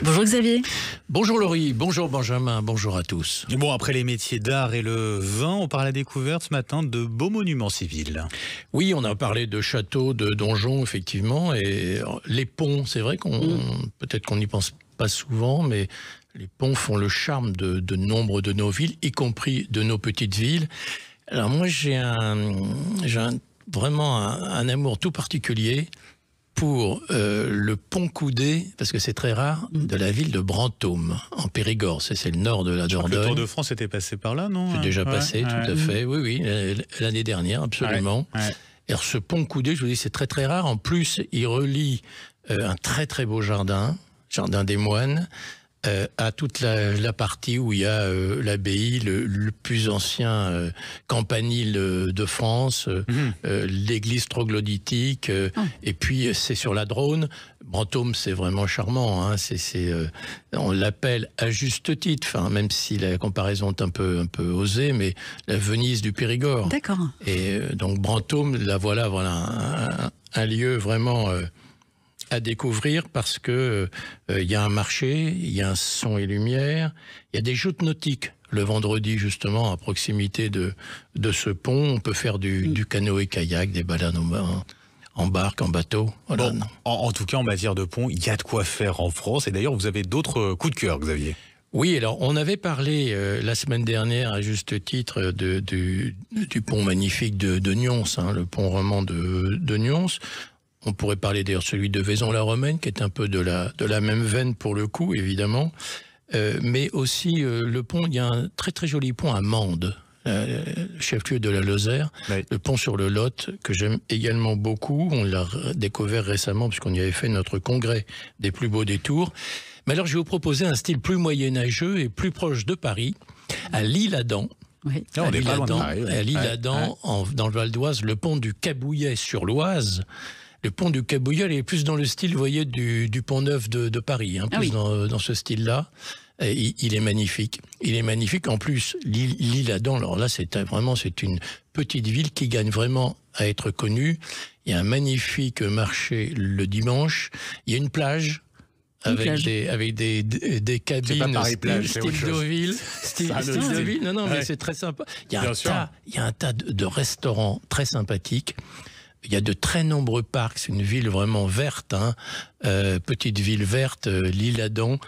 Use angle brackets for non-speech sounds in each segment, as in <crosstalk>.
Bonjour Xavier. Bonjour Laurie, bonjour Benjamin, bonjour à tous. Bon, après les métiers d'art et le vin, on parle à découverte ce matin de beaux monuments civils. Oui, on a parlé de châteaux, de donjons, effectivement, et les ponts, c'est vrai qu'on mm. peut-être qu'on n'y pense pas souvent, mais les ponts font le charme de, nombre de nos villes, y compris de nos petites villes. Alors moi, j'ai un, vraiment un amour tout particulier pour euh, le pont coudé, parce que c'est très rare, mm. de la ville de Brantôme, en Périgord. C'est le nord de la Dordogne. Le Tour de France était passé par là, non J'ai déjà hein passé, tout à fait. Oui, oui, l'année dernière, absolument. ce pont coudé, je vous dis, c'est très très rare. En plus, il relie euh, un très très beau jardin, jardin des moines, euh, à toute la, partie où il y a euh, l'abbaye, le, plus ancien euh, campanile de France, mhm. l'église troglodytique, ah. et puis c'est sur la Drône. Brantôme, c'est vraiment charmant. Hein, c'est, on l'appelle à juste titre, même si la comparaison est un peu, un peu osée, mais la Venise du Périgord. D'accord. Et donc Brantôme, la voilà, voilà un lieu vraiment à découvrir parce que euh, il y a un marché, il y a un son et lumière, il y a des joutes nautiques. Le vendredi, justement, à proximité de, de ce pont, on peut faire du, canot mm. canoë-kayak, des balades en, en barque, en bateau. Bon, en, tout cas, en matière de pont, il y a de quoi faire en France. Et d'ailleurs, vous avez d'autres euh, coups de cœur, Xavier. Oui, alors on avait parlé euh, la semaine dernière, à juste titre, de, du, pont magnifique de, de Nyons, hein, le pont roman de, de Nyons. On pourrait parler d'ailleurs celui de Vaison-la-Romaine, qui est un peu de la, de la même veine pour le coup, évidemment. Euh, mais aussi euh, le pont, il y a un très très joli pont à Mende, euh, chef-lieu de la Lozère, le pont sur le Lot, que j'aime également beaucoup. On l'a découvert récemment puisqu'on y avait fait notre congrès des plus beaux détours. Mais alors je vais vous proposer un style plus moyenâgeux et plus proche de Paris, à Lille-Adam. Ah, oui. à Lille-Adam, dans le Val d'Oise, le pont du Cabouillet sur l'Oise, le pont du Cabouillol est plus dans le style, vous voyez, du, pont Neuf de, Paris, hein, ah plus dans, ce style-là. Il, est magnifique. Il est magnifique. En plus, l'île Adam, alors là, c'est vraiment c'est une petite ville qui gagne vraiment à être connue. Il y a un magnifique marché le dimanche. Il y a une plage avec des avec des cabines pas Paris plage, style, style, Deauville non non mais c'est très sympa il y a un tas il y a un tas de, de restaurants très sympathiques il y a de très nombreux parcs. C'est une ville vraiment verte, hein. euh, petite ville verte, euh, l'île Adam,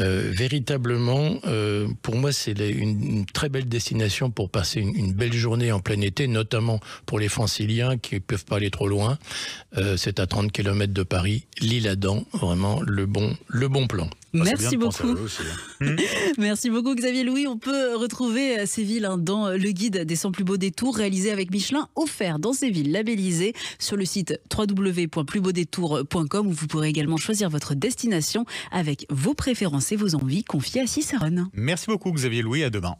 euh, véritablement, euh, pour moi, c'est une, très belle destination pour passer une, belle journée en plein été, notamment pour les franciliens qui ne peuvent pas aller trop loin. Euh, c'est à 30 km de Paris, l'île Adam, vraiment le bon, le bon plan. Ah, Merci beaucoup. Hein. <laughs> Merci beaucoup Xavier Louis. On peut retrouver ces villes hein, dans le guide des 100 plus beaux détours réalisé avec Michelin, offert dans ces villes labellisées sur le site www.plusbeaudetours.com où vous pourrez également choisir votre destination avec vos préférences vos envies confiées à Cicérone. Merci beaucoup Xavier Louis, à demain.